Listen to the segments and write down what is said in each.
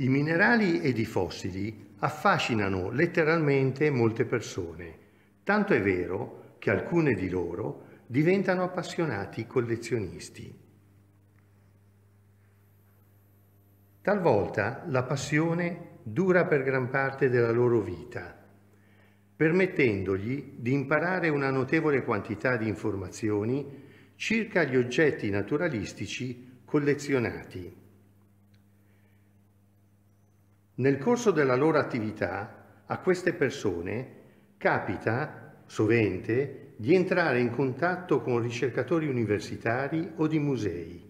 I minerali ed i fossili affascinano letteralmente molte persone, tanto è vero che alcune di loro diventano appassionati collezionisti. Talvolta la passione dura per gran parte della loro vita, permettendogli di imparare una notevole quantità di informazioni circa gli oggetti naturalistici collezionati. Nel corso della loro attività a queste persone capita, sovente, di entrare in contatto con ricercatori universitari o di musei,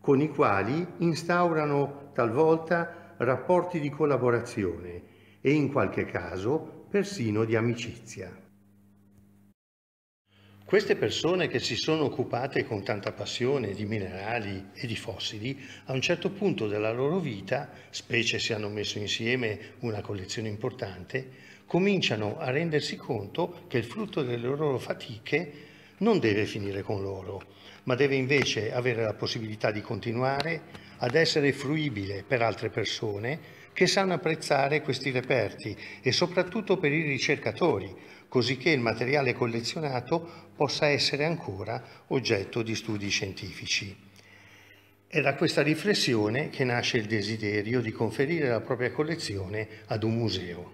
con i quali instaurano talvolta rapporti di collaborazione e in qualche caso persino di amicizia. Queste persone che si sono occupate con tanta passione di minerali e di fossili, a un certo punto della loro vita, specie se hanno messo insieme una collezione importante, cominciano a rendersi conto che il frutto delle loro fatiche non deve finire con loro, ma deve invece avere la possibilità di continuare ad essere fruibile per altre persone che sanno apprezzare questi reperti e soprattutto per i ricercatori, così che il materiale collezionato possa essere ancora oggetto di studi scientifici. È da questa riflessione che nasce il desiderio di conferire la propria collezione ad un museo.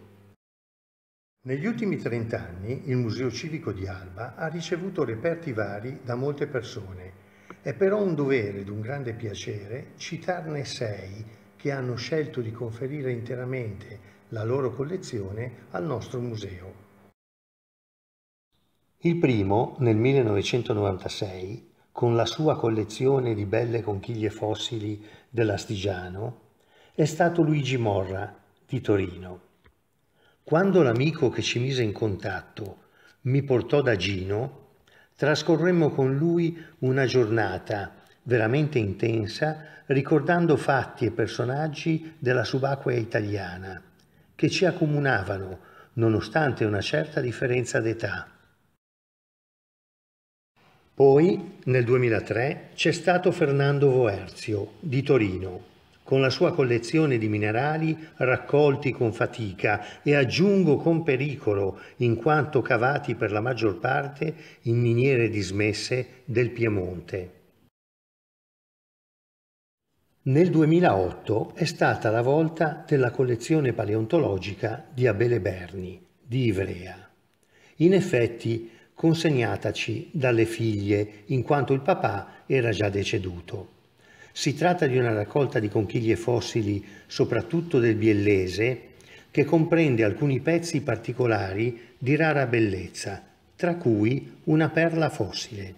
Negli ultimi 30 anni il Museo Civico di Alba ha ricevuto reperti vari da molte persone. È però un dovere ed un grande piacere citarne sei che hanno scelto di conferire interamente la loro collezione al nostro museo. Il primo, nel 1996, con la sua collezione di belle conchiglie fossili dell'Astigiano, è stato Luigi Morra di Torino. Quando l'amico che ci mise in contatto mi portò da Gino, trascorremmo con lui una giornata veramente intensa, ricordando fatti e personaggi della subacquea italiana, che ci accomunavano, nonostante una certa differenza d'età. Poi, nel 2003, c'è stato Fernando Voerzio, di Torino, con la sua collezione di minerali raccolti con fatica e aggiungo con pericolo, in quanto cavati per la maggior parte in miniere dismesse del Piemonte. Nel 2008 è stata la volta della collezione paleontologica di Abele Berni, di Ivrea. In effetti consegnataci dalle figlie, in quanto il papà era già deceduto. Si tratta di una raccolta di conchiglie fossili, soprattutto del biellese, che comprende alcuni pezzi particolari di rara bellezza, tra cui una perla fossile.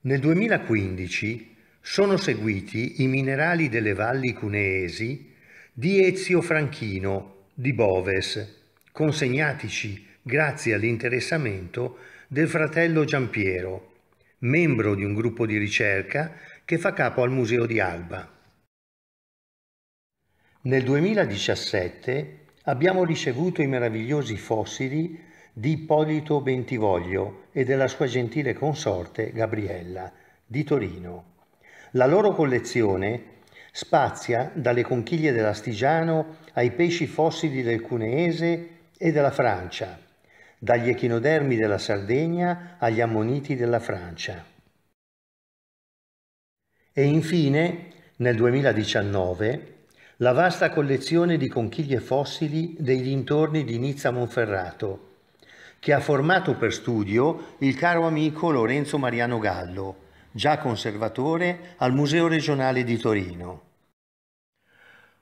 Nel 2015 sono seguiti i minerali delle valli cuneesi di Ezio Franchino di Boves, consegnatici grazie all'interessamento del fratello Giampiero, membro di un gruppo di ricerca che fa capo al Museo di Alba. Nel 2017 abbiamo ricevuto i meravigliosi fossili di Ippolito Bentivoglio e della sua gentile consorte Gabriella di Torino. La loro collezione spazia dalle conchiglie dell'Astigiano ai pesci fossili del Cuneese e della Francia, dagli echinodermi della Sardegna agli ammoniti della Francia. E infine, nel 2019, la vasta collezione di conchiglie fossili dei dintorni di Nizza Monferrato, che ha formato per studio il caro amico Lorenzo Mariano Gallo, già conservatore, al Museo regionale di Torino.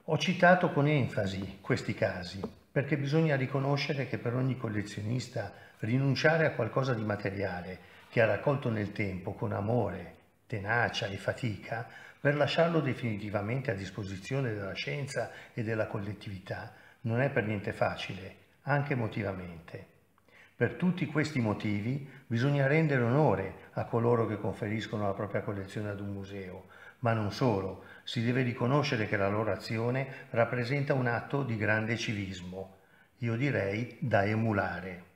Ho citato con enfasi questi casi, perché bisogna riconoscere che per ogni collezionista rinunciare a qualcosa di materiale che ha raccolto nel tempo con amore, tenacia e fatica, per lasciarlo definitivamente a disposizione della scienza e della collettività, non è per niente facile, anche emotivamente. Per tutti questi motivi bisogna rendere onore a coloro che conferiscono la propria collezione ad un museo, ma non solo, si deve riconoscere che la loro azione rappresenta un atto di grande civismo, io direi da emulare.